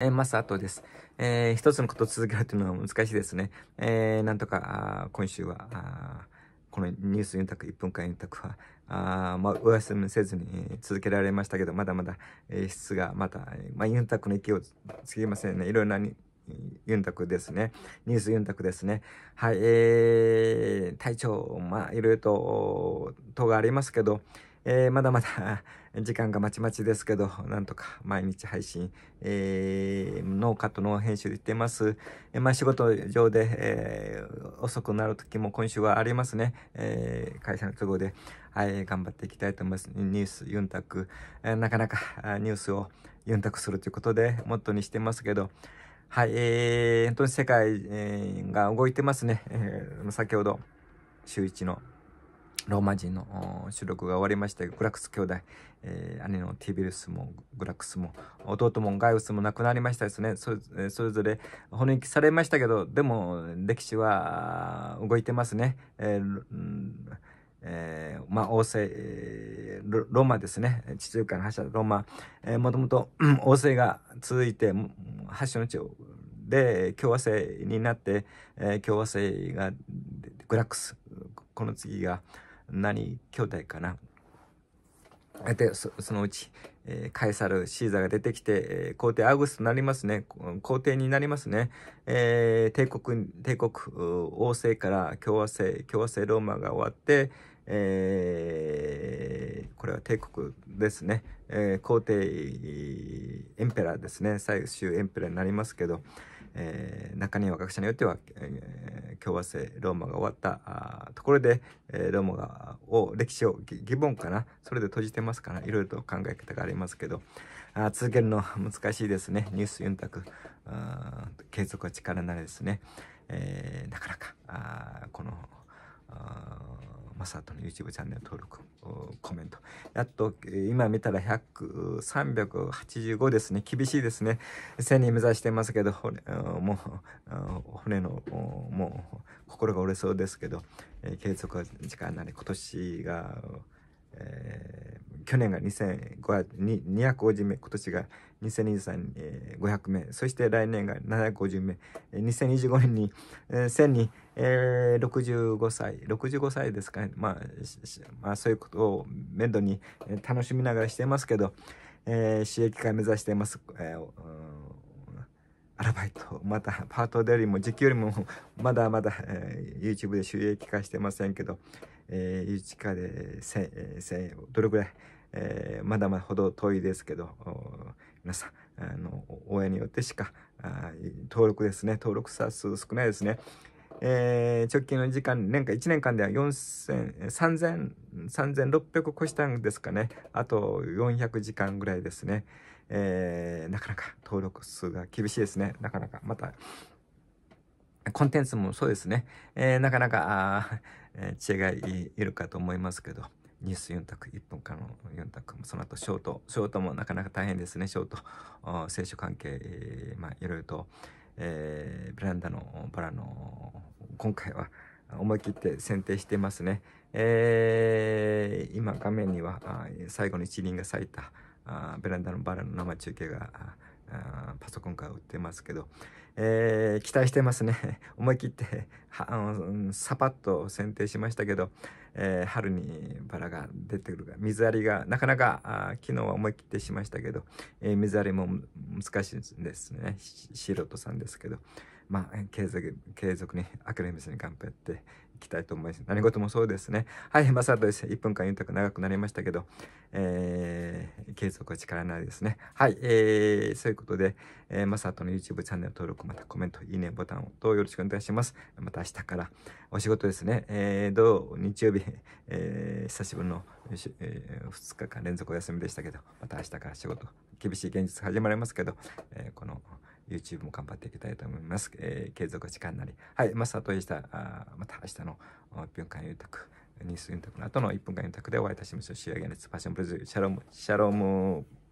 えー、マサトです。えー、一つのことを続けるというのは難しいですね。えー、なんとか、今週は、このニュース4択、1分間4択は、あまあ、お休みせずに、続けられましたけど、まだまだ、えー、質が、また、えー、まあ、4択の勢いをつきませんね。いろいろなに、タクですね。ニュースユンタクですね。はい、えー、体調、まあ、いろいろと、とがありますけど、えー、まだまだ 時間がまちまちですけど、なんとか毎日配信、えー、ノーカットの編集行ってます。えー、まあ仕事上で、えー、遅くなる時も今週はありますね。えー、会社の都合で、はい、頑張っていきたいと思います。ニュース、ユンタク、えー、なかなかニュースをユンタクするということで、モットーにしてますけど、はい、えー、本当に世界、えー、が動いてますね。えー、先ほど、週一のローマ人の収録が終わりましたグラクス兄弟、えー、姉のティビルスもグラクスも弟もガイウスも亡くなりましたですねそれぞれ骨抜きされましたけどでも歴史は動いてますね、えーえー、まあ王政、えー、ローマですね地中海の覇者ローマ、もともと王政が続いて覇者の地で共和制になって、えー、共和制がグラックスこの次が。何兄弟かなでそのうち、えー、カエサルシーザーが出てきて、えー、皇帝アウグスとなりますね皇帝になりますね、えー、帝国帝国王政から共和制共和制ローマが終わって、えー、これは帝国ですね、え皇帝エンペラーですね最終エンペラーになりますけど、え中には学者によっては、えー共和制ローマが終わったところで、えー、ローマがを歴史を疑問かなそれで閉じてますからいろいろと考え方がありますけどあ続けるの難しいですねニュースユンタク継続は力なりですね、えー、なかなかあこのマサトの YouTube チャンネル登録、コメント。やっと、今見たら100、385ですね。厳しいですね。1000人目指してますけど、もう、骨の、もう、心が折れそうですけど、継続は時間なり、今年が、えー去年が250名、今年が2023年、え500名、そして来年が750名、2025年に、1000人、えー、65歳、65歳ですかね、まあ、まあ、そういうことを面倒に、楽しみながらしてますけど、えー、収益化目指してます。えー、アルバイト、またパートでよりも、時給よりも、まだまだ、えー、YouTube で収益化してませんけど、えー、1日で1000、どれくらいえー、まだまだほど遠いですけど、皆さん、あの、親によってしか、登録ですね、登録者数少ないですね。えー、直近の時間、年間、1年間では3600個したんですかね。あと400時間ぐらいですね。えー、なかなか登録数が厳しいですね。なかなか。また、コンテンツもそうですね。えー、なかなか、あ違いいるかと思いますけど。ニュース4択、1分間の4択も、その後ショート、ショートもなかなか大変ですね、ショート、ー聖書関係、えー、まあ、いろいろと、えー、ベランダのバラの、今回は思い切って選定してますね。えー、今画面には、最後の一輪が咲いた、あベランダのバラの生中継が、あパソコンから売ってますけど、えー、期待してますね 思い切ってはあのサパッと剪定しましたけど、えー、春にバラが出てくる水やりがなかなかあ昨日は思い切ってしましたけど、えー、水やりも難しいですね素人さんですけどまあ継続継続にアクデミスに頑張って、いきたいと思います。何事もそうですね。はい、まさとです。1分間言いたく長くなりましたけど、えー、継続は力ないですね。はい、えー、そういうことで、えー、まさとの YouTube チャンネル登録、またコメント、いいねボタンとよろしくお願いします。また明日からお仕事ですね。えー、土日曜日、えー、久しぶりの、えー、2日間連続お休みでしたけど、また明日から仕事、厳しい現実始まりますけど、えー、この、YouTube も頑張っていきたいと思います。えー、継続時間なり。はい、マスターとでした。あまた明日の1分間ゆうたく、ニュースゆうたくの後の1分間ゆうたくでお会いいたしましょう。仕上げのパッションブルーズ、シャローム、シャローム。